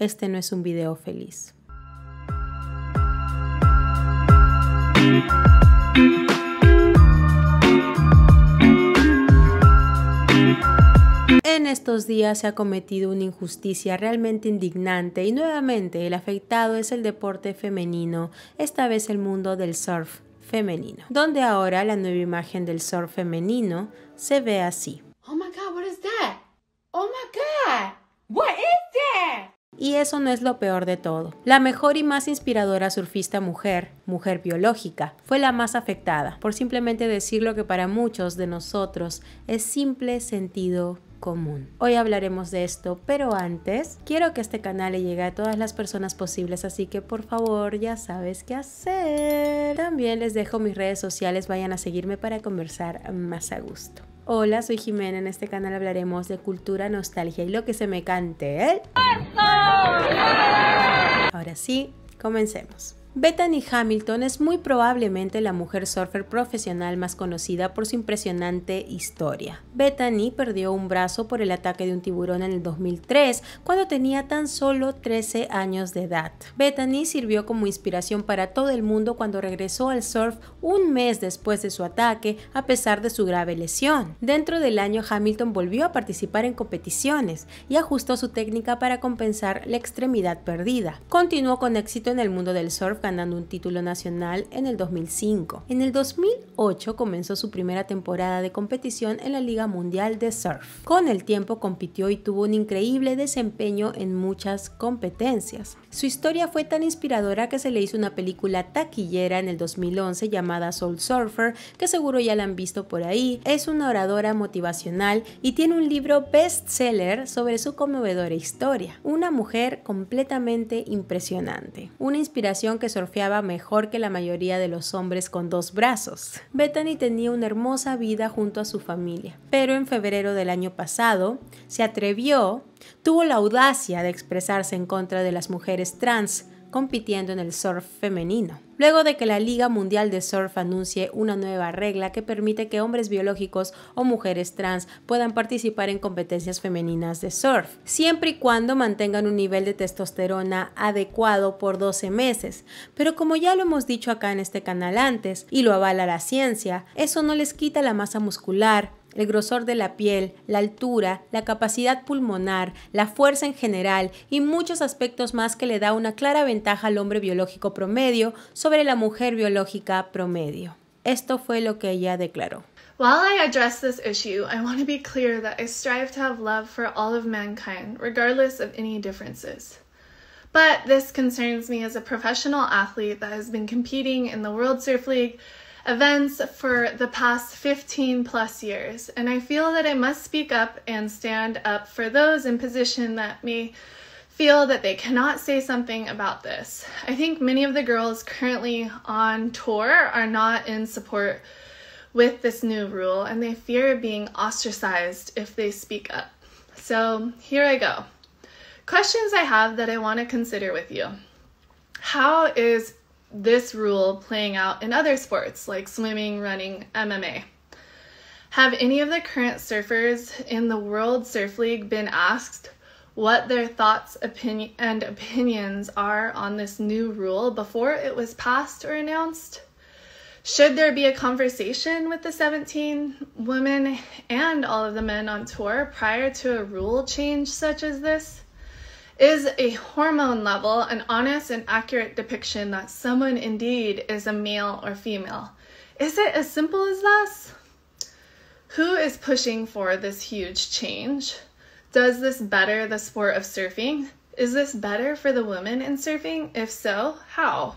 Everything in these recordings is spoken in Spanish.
este no es un video feliz. En estos días se ha cometido una injusticia realmente indignante y nuevamente el afectado es el deporte femenino, esta vez el mundo del surf femenino, donde ahora la nueva imagen del surf femenino se ve así. Oh my god, what is that? Oh my god, what is that? y eso no es lo peor de todo. La mejor y más inspiradora surfista mujer, mujer biológica, fue la más afectada, por simplemente decir lo que para muchos de nosotros es simple sentido común. Hoy hablaremos de esto, pero antes quiero que este canal le llegue a todas las personas posibles, así que por favor ya sabes qué hacer. También les dejo mis redes sociales, vayan a seguirme para conversar más a gusto. Hola, soy Jimena. En este canal hablaremos de cultura, nostalgia y lo que se me cante. ¿eh? Ahora sí, comencemos. Bethany Hamilton es muy probablemente la mujer surfer profesional más conocida por su impresionante historia. Bethany perdió un brazo por el ataque de un tiburón en el 2003, cuando tenía tan solo 13 años de edad. Bethany sirvió como inspiración para todo el mundo cuando regresó al surf un mes después de su ataque, a pesar de su grave lesión. Dentro del año, Hamilton volvió a participar en competiciones y ajustó su técnica para compensar la extremidad perdida. Continuó con éxito en el mundo del surf ganando un título nacional en el 2005. En el 2008 comenzó su primera temporada de competición en la Liga Mundial de Surf. Con el tiempo compitió y tuvo un increíble desempeño en muchas competencias. Su historia fue tan inspiradora que se le hizo una película taquillera en el 2011 llamada Soul Surfer, que seguro ya la han visto por ahí. Es una oradora motivacional y tiene un libro bestseller sobre su conmovedora historia. Una mujer completamente impresionante. Una inspiración que surfeaba mejor que la mayoría de los hombres con dos brazos. Bethany tenía una hermosa vida junto a su familia, pero en febrero del año pasado se atrevió, tuvo la audacia de expresarse en contra de las mujeres trans compitiendo en el surf femenino luego de que la Liga Mundial de Surf anuncie una nueva regla que permite que hombres biológicos o mujeres trans puedan participar en competencias femeninas de surf, siempre y cuando mantengan un nivel de testosterona adecuado por 12 meses. Pero como ya lo hemos dicho acá en este canal antes, y lo avala la ciencia, eso no les quita la masa muscular, el grosor de la piel, la altura, la capacidad pulmonar, la fuerza en general y muchos aspectos más que le da una clara ventaja al hombre biológico promedio sobre la mujer biológica promedio. Esto fue lo que ella declaró. While I address this issue, I want to be clear that I strive to have love for all of mankind, regardless of any differences. But this concerns me as a professional athlete that has been competing in the World Surf League events for the past 15 plus years, and I feel that I must speak up and stand up for those in position that may feel that they cannot say something about this. I think many of the girls currently on tour are not in support with this new rule and they fear being ostracized if they speak up. So here I go. Questions I have that I want to consider with you. How is this rule playing out in other sports like swimming, running, MMA. Have any of the current surfers in the World Surf League been asked what their thoughts opinion, and opinions are on this new rule before it was passed or announced? Should there be a conversation with the 17 women and all of the men on tour prior to a rule change such as this? is a hormone level an honest and accurate depiction that someone indeed is a male or female? Is it as simple as this? Who is pushing for this huge change? Does this better the sport of surfing? Is this better for the women in surfing? If so, how?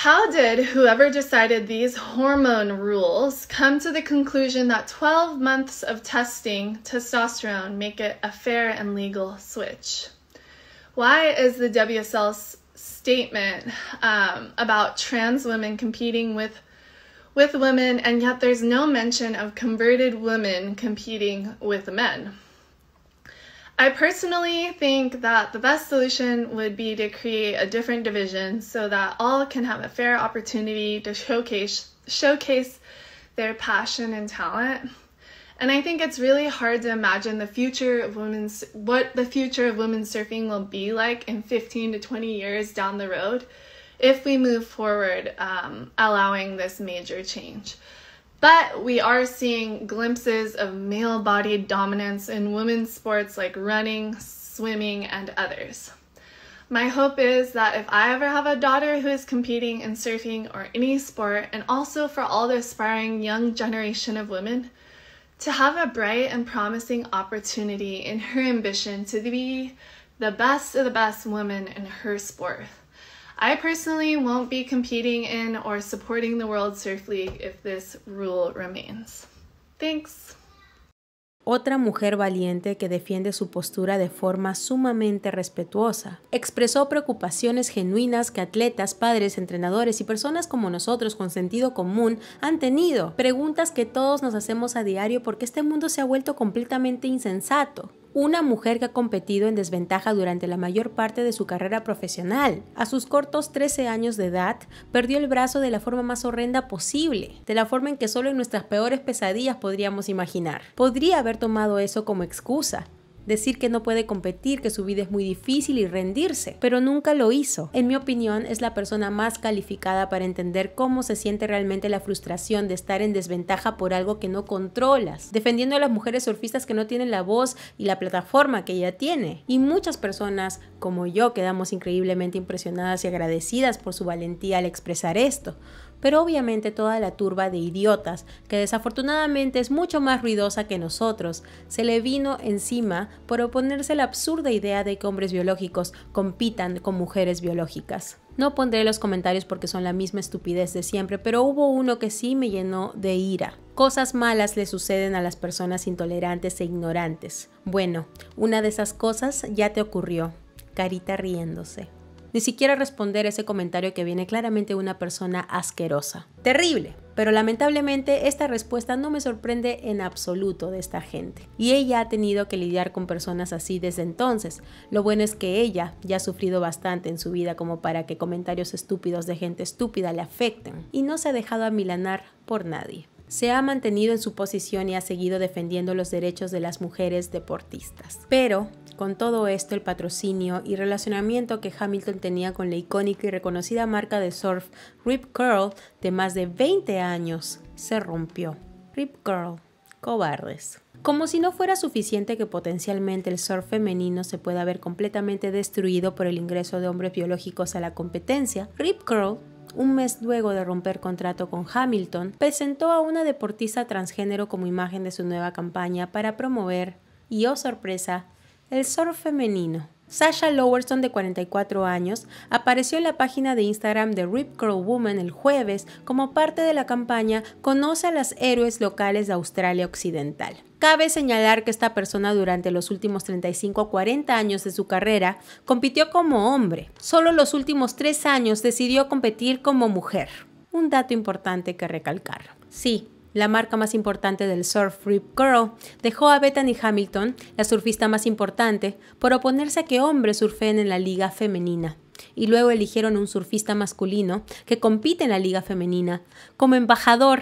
How did whoever decided these hormone rules come to the conclusion that 12 months of testing testosterone make it a fair and legal switch? Why is the WSL's statement um, about trans women competing with with women, and yet there's no mention of converted women competing with men? I personally think that the best solution would be to create a different division so that all can have a fair opportunity to showcase showcase their passion and talent. And I think it's really hard to imagine the future of women's what the future of women's surfing will be like in 15 to 20 years down the road if we move forward um, allowing this major change. But we are seeing glimpses of male body dominance in women's sports like running, swimming, and others. My hope is that if I ever have a daughter who is competing in surfing or any sport, and also for all the aspiring young generation of women, to have a bright and promising opportunity in her ambition to be the best of the best woman in her sport. I personally won't be competing in or supporting the World Surf League if this rule remains. Thanks. otra mujer valiente que defiende su postura de forma sumamente respetuosa. Expresó preocupaciones genuinas que atletas, padres, entrenadores y personas como nosotros con sentido común han tenido. Preguntas que todos nos hacemos a diario porque este mundo se ha vuelto completamente insensato una mujer que ha competido en desventaja durante la mayor parte de su carrera profesional. A sus cortos 13 años de edad, perdió el brazo de la forma más horrenda posible, de la forma en que solo en nuestras peores pesadillas podríamos imaginar. Podría haber tomado eso como excusa, decir que no puede competir, que su vida es muy difícil y rendirse, pero nunca lo hizo. En mi opinión, es la persona más calificada para entender cómo se siente realmente la frustración de estar en desventaja por algo que no controlas, defendiendo a las mujeres surfistas que no tienen la voz y la plataforma que ella tiene. Y muchas personas como yo quedamos increíblemente impresionadas y agradecidas por su valentía al expresar esto pero obviamente toda la turba de idiotas, que desafortunadamente es mucho más ruidosa que nosotros, se le vino encima por oponerse a la absurda idea de que hombres biológicos compitan con mujeres biológicas. No pondré los comentarios porque son la misma estupidez de siempre, pero hubo uno que sí me llenó de ira. Cosas malas le suceden a las personas intolerantes e ignorantes. Bueno, una de esas cosas ya te ocurrió. Carita riéndose ni siquiera responder ese comentario que viene claramente de una persona asquerosa. Terrible, pero lamentablemente esta respuesta no me sorprende en absoluto de esta gente. Y ella ha tenido que lidiar con personas así desde entonces. Lo bueno es que ella ya ha sufrido bastante en su vida como para que comentarios estúpidos de gente estúpida le afecten y no se ha dejado amilanar por nadie se ha mantenido en su posición y ha seguido defendiendo los derechos de las mujeres deportistas. Pero, con todo esto, el patrocinio y relacionamiento que Hamilton tenía con la icónica y reconocida marca de surf Rip Curl de más de 20 años se rompió. Rip Curl, cobardes. Como si no fuera suficiente que potencialmente el surf femenino se pueda ver completamente destruido por el ingreso de hombres biológicos a la competencia, Rip Curl un mes luego de romper contrato con Hamilton, presentó a una deportista transgénero como imagen de su nueva campaña para promover, y oh sorpresa, el surf femenino. Sasha Lowerson, de 44 años, apareció en la página de Instagram de Rip Curl Woman el jueves como parte de la campaña Conoce a las héroes locales de Australia Occidental. Cabe señalar que esta persona durante los últimos 35 o 40 años de su carrera compitió como hombre. Solo los últimos tres años decidió competir como mujer. Un dato importante que recalcar. Sí, la marca más importante del surf Rip Curl, dejó a Bethany Hamilton, la surfista más importante, por oponerse a que hombres surfen en la liga femenina. Y luego eligieron un surfista masculino que compite en la liga femenina como embajador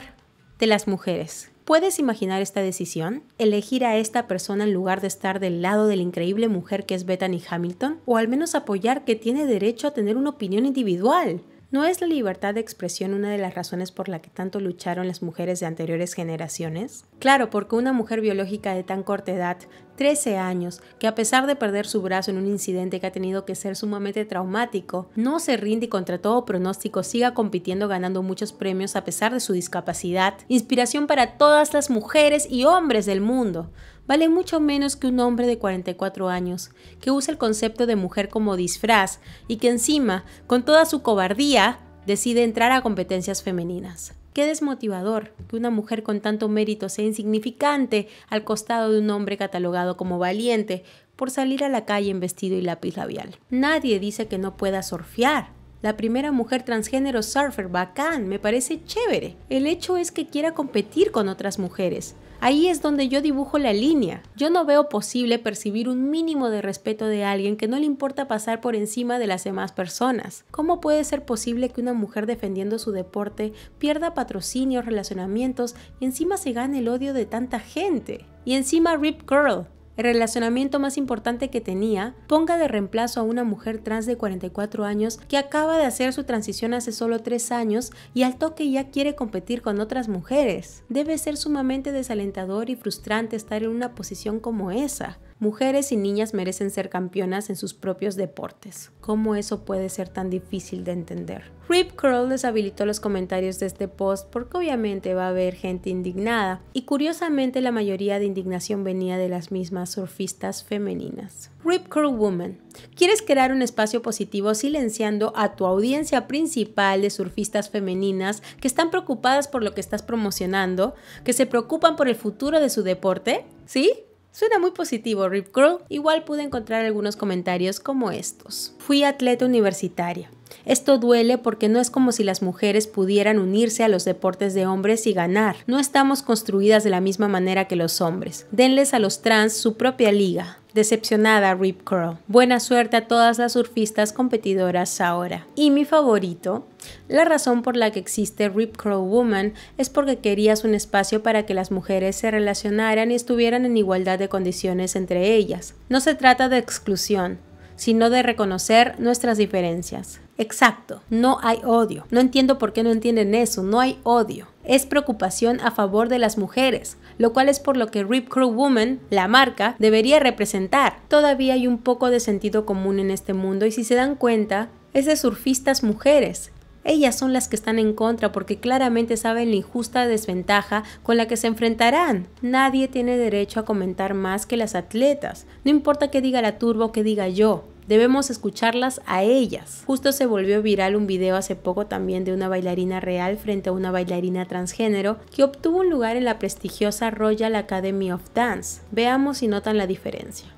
de las mujeres. ¿Puedes imaginar esta decisión? ¿Elegir a esta persona en lugar de estar del lado de la increíble mujer que es Bethany Hamilton? ¿O al menos apoyar que tiene derecho a tener una opinión individual? ¿No es la libertad de expresión una de las razones por la que tanto lucharon las mujeres de anteriores generaciones? Claro, porque una mujer biológica de tan corta edad, 13 años, que a pesar de perder su brazo en un incidente que ha tenido que ser sumamente traumático, no se rinde y contra todo pronóstico siga compitiendo ganando muchos premios a pesar de su discapacidad, inspiración para todas las mujeres y hombres del mundo vale mucho menos que un hombre de 44 años, que usa el concepto de mujer como disfraz y que encima, con toda su cobardía, decide entrar a competencias femeninas. Qué desmotivador que una mujer con tanto mérito sea insignificante al costado de un hombre catalogado como valiente por salir a la calle en vestido y lápiz labial. Nadie dice que no pueda surfear. La primera mujer transgénero surfer, bacán, me parece chévere. El hecho es que quiera competir con otras mujeres, Ahí es donde yo dibujo la línea. Yo no veo posible percibir un mínimo de respeto de alguien que no le importa pasar por encima de las demás personas. ¿Cómo puede ser posible que una mujer defendiendo su deporte pierda patrocinios, relacionamientos y encima se gane el odio de tanta gente? Y encima Rip Curl, el relacionamiento más importante que tenía, ponga de reemplazo a una mujer trans de 44 años que acaba de hacer su transición hace solo 3 años y al toque ya quiere competir con otras mujeres. Debe ser sumamente desalentador y frustrante estar en una posición como esa. Mujeres y niñas merecen ser campeonas en sus propios deportes. ¿Cómo eso puede ser tan difícil de entender? Rip Curl deshabilitó los comentarios de este post porque obviamente va a haber gente indignada y curiosamente la mayoría de indignación venía de las mismas surfistas femeninas. Rip Curl Woman. ¿Quieres crear un espacio positivo silenciando a tu audiencia principal de surfistas femeninas que están preocupadas por lo que estás promocionando, que se preocupan por el futuro de su deporte? ¿Sí? Suena muy positivo, Rip Curl. Igual pude encontrar algunos comentarios como estos. Fui atleta universitaria. Esto duele porque no es como si las mujeres pudieran unirse a los deportes de hombres y ganar. No estamos construidas de la misma manera que los hombres. Denles a los trans su propia liga. Decepcionada Rip Curl. Buena suerte a todas las surfistas competidoras ahora. Y mi favorito, la razón por la que existe Rip Curl Woman es porque querías un espacio para que las mujeres se relacionaran y estuvieran en igualdad de condiciones entre ellas. No se trata de exclusión, sino de reconocer nuestras diferencias. Exacto, no hay odio. No entiendo por qué no entienden eso, no hay odio. Es preocupación a favor de las mujeres, lo cual es por lo que Rip Crew Woman, la marca, debería representar. Todavía hay un poco de sentido común en este mundo y si se dan cuenta, es de surfistas mujeres, ellas son las que están en contra porque claramente saben la injusta desventaja con la que se enfrentarán. Nadie tiene derecho a comentar más que las atletas, no importa qué diga la turbo o qué diga yo. Debemos escucharlas a ellas. Justo se volvió viral un video hace poco también de una bailarina real frente a una bailarina transgénero que obtuvo un lugar en la prestigiosa Royal Academy of Dance. Veamos si notan la diferencia.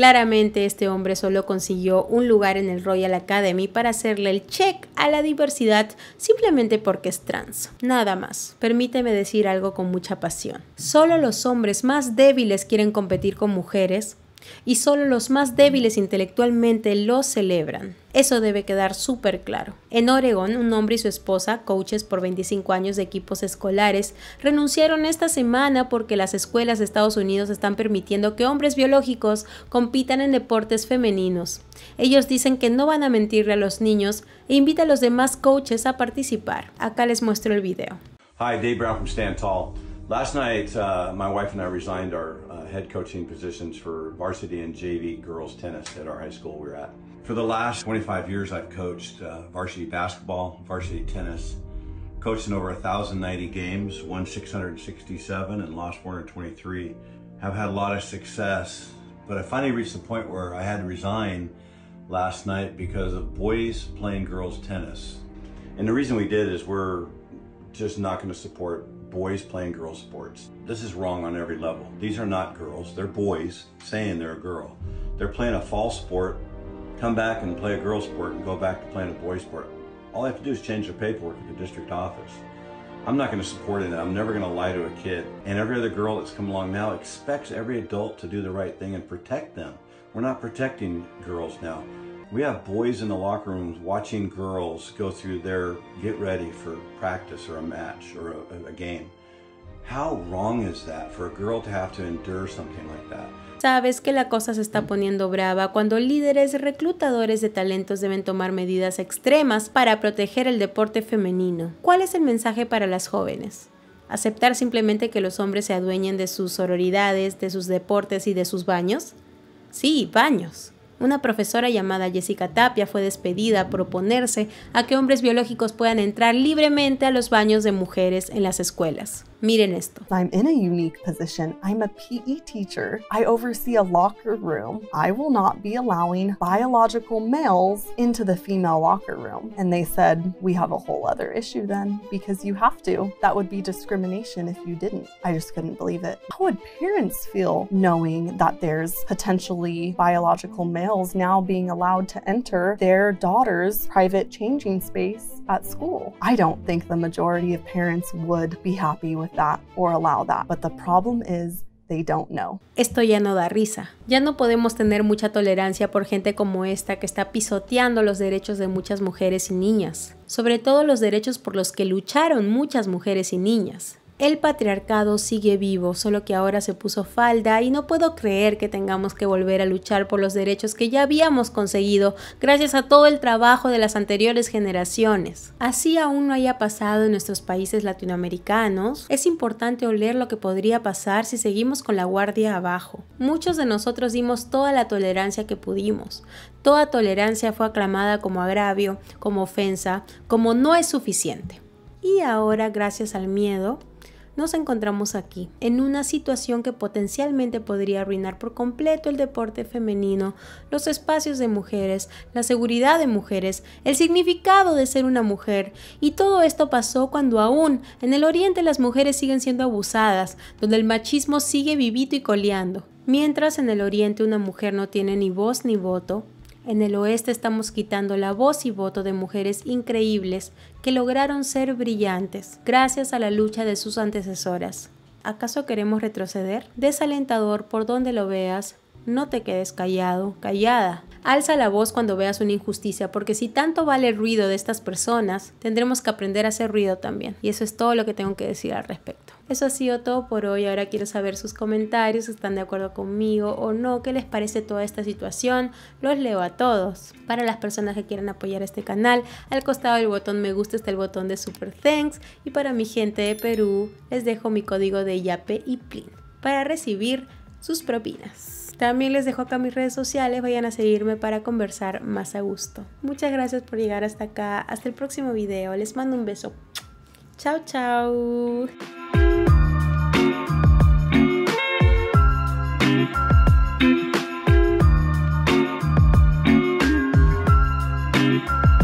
Claramente este hombre solo consiguió un lugar en el Royal Academy para hacerle el check a la diversidad simplemente porque es trans. Nada más. Permíteme decir algo con mucha pasión. Solo los hombres más débiles quieren competir con mujeres y solo los más débiles intelectualmente lo celebran. Eso debe quedar súper claro. En Oregon, un hombre y su esposa, coaches por 25 años de equipos escolares, renunciaron esta semana porque las escuelas de Estados Unidos están permitiendo que hombres biológicos compitan en deportes femeninos. Ellos dicen que no van a mentirle a los niños e invitan a los demás coaches a participar. Acá les muestro el video. Hi, Dave Brown from Stand Tall. Last night, uh, my wife and I resigned our uh, head coaching positions for varsity and JV girls tennis at our high school we we're at. For the last 25 years, I've coached uh, varsity basketball, varsity tennis, coached in over 1,090 games, won 667 and lost 423. Have had a lot of success, but I finally reached the point where I had to resign last night because of boys playing girls tennis. And the reason we did is we're just not going to support boys playing girls' sports. This is wrong on every level. These are not girls, they're boys saying they're a girl. They're playing a false sport, come back and play a girl sport and go back to playing a boy sport. All I have to do is change the paperwork at the district office. I'm not going to support it. I'm never going to lie to a kid. And every other girl that's come along now expects every adult to do the right thing and protect them. We're not protecting girls now. We have boys in the locker rooms watching girls go through their get ready for practice or a match or a, a game. How wrong is that for a girl to have to endure something like that? Sabes que la cosa se está poniendo brava cuando líderes reclutadores de talentos deben tomar medidas extremas para proteger el deporte femenino. ¿Cuál es el mensaje para las jóvenes? ¿Aceptar simplemente que los hombres se adueñen de sus sororidades, de sus deportes y de sus baños? Sí, baños una profesora llamada Jessica Tapia fue despedida por proponerse a que hombres biológicos puedan entrar libremente a los baños de mujeres en las escuelas. Miren esto. I'm in a unique position. I'm a PE teacher. I oversee a locker room. I will not be allowing biological males into the female locker room. And they said, We have a whole other issue then because you have to. That would be discrimination if you didn't. I just couldn't believe it. How would parents feel knowing that there's potentially biological males now being allowed to enter their daughter's private changing space at school. I don't think majority parents would problem don't Esto ya no da risa. Ya no podemos tener mucha tolerancia por gente como esta que está pisoteando los derechos de muchas mujeres y niñas, sobre todo los derechos por los que lucharon muchas mujeres y niñas. El patriarcado sigue vivo, solo que ahora se puso falda y no puedo creer que tengamos que volver a luchar por los derechos que ya habíamos conseguido gracias a todo el trabajo de las anteriores generaciones. Así aún no haya pasado en nuestros países latinoamericanos, es importante oler lo que podría pasar si seguimos con la guardia abajo. Muchos de nosotros dimos toda la tolerancia que pudimos. Toda tolerancia fue aclamada como agravio, como ofensa, como no es suficiente. Y ahora, gracias al miedo, nos encontramos aquí, en una situación que potencialmente podría arruinar por completo el deporte femenino, los espacios de mujeres, la seguridad de mujeres, el significado de ser una mujer. Y todo esto pasó cuando aún en el Oriente las mujeres siguen siendo abusadas, donde el machismo sigue vivito y coleando. Mientras en el Oriente una mujer no tiene ni voz ni voto, en el oeste estamos quitando la voz y voto de mujeres increíbles que lograron ser brillantes gracias a la lucha de sus antecesoras. ¿Acaso queremos retroceder? Desalentador por donde lo veas, no te quedes callado, callada. Alza la voz cuando veas una injusticia, porque si tanto vale el ruido de estas personas, tendremos que aprender a hacer ruido también. Y eso es todo lo que tengo que decir al respecto. Eso ha sido todo por hoy. Ahora quiero saber sus comentarios, si están de acuerdo conmigo o no, qué les parece toda esta situación. Los leo a todos. Para las personas que quieran apoyar este canal, al costado del botón me gusta está el botón de Super Thanks. Y para mi gente de Perú, les dejo mi código de Yape y Plin para recibir sus propinas. También les dejo acá mis redes sociales, vayan a seguirme para conversar más a gusto. Muchas gracias por llegar hasta acá, hasta el próximo video, les mando un beso. Chao, chao.